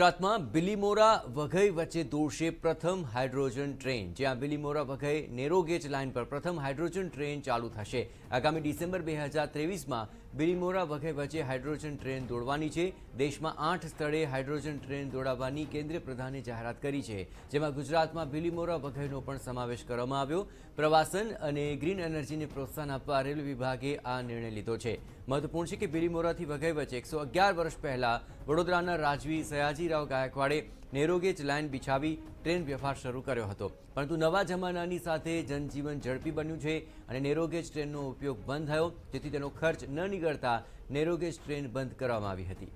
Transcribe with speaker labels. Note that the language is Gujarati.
Speaker 1: ગુજરાતમાં બિલીમોરા વઘઈ વચ્ચે દોડશે પ્રથમ હાઇડ્રોજન ટ્રેન જ્યાં બિલીમોરા વઘઈ નેરોગેજ લાઇન પર પ્રથમ હાઇડ્રોજન ટ્રેન ચાલુ થશે આગામી ડિસેમ્બર બે હજાર ત્રેવીસમાં બિલીમોરા વઘઈ વચ્ચે હાઇડ્રોજન ટ્રેન દોડવાની છે દેશમાં આઠ સ્થળે હાઇડ્રોજન ટ્રેન દોડાવવાની કેન્દ્રીય પ્રધાને જાહેરાત કરી છે જેમાં ગુજરાતમાં બિલીમોરા વઘઈનો પણ સમાવેશ કરવામાં આવ્યો પ્રવાસન અને ગ્રીન એનર્જીને પ્રોત્સાહન આપવા રેલવે વિભાગે આ નિર્ણય લીધો છે મહત્વપૂર્ણ છે કે બિલીમોરાથી વઘઈ વચ્ચે એકસો અગિયાર વર્ષ પહેલાં વડોદરાના રાજવી સયાજી વાસુદેવરાવ ગાયકવાડે નેરોગેજ લાઇન બિછાવી ટ્રેન વ્યવહાર શરૂ કર્યો હતો પરંતુ નવા જમાનાની સાથે જનજીવન ઝડપી બન્યું છે અને નેરોગેજ ટ્રેનનો ઉપયોગ બંધ થયો જેથી તેનો ખર્ચ ન નીકળતા નેરોગેજ ટ્રેન બંધ કરવામાં આવી હતી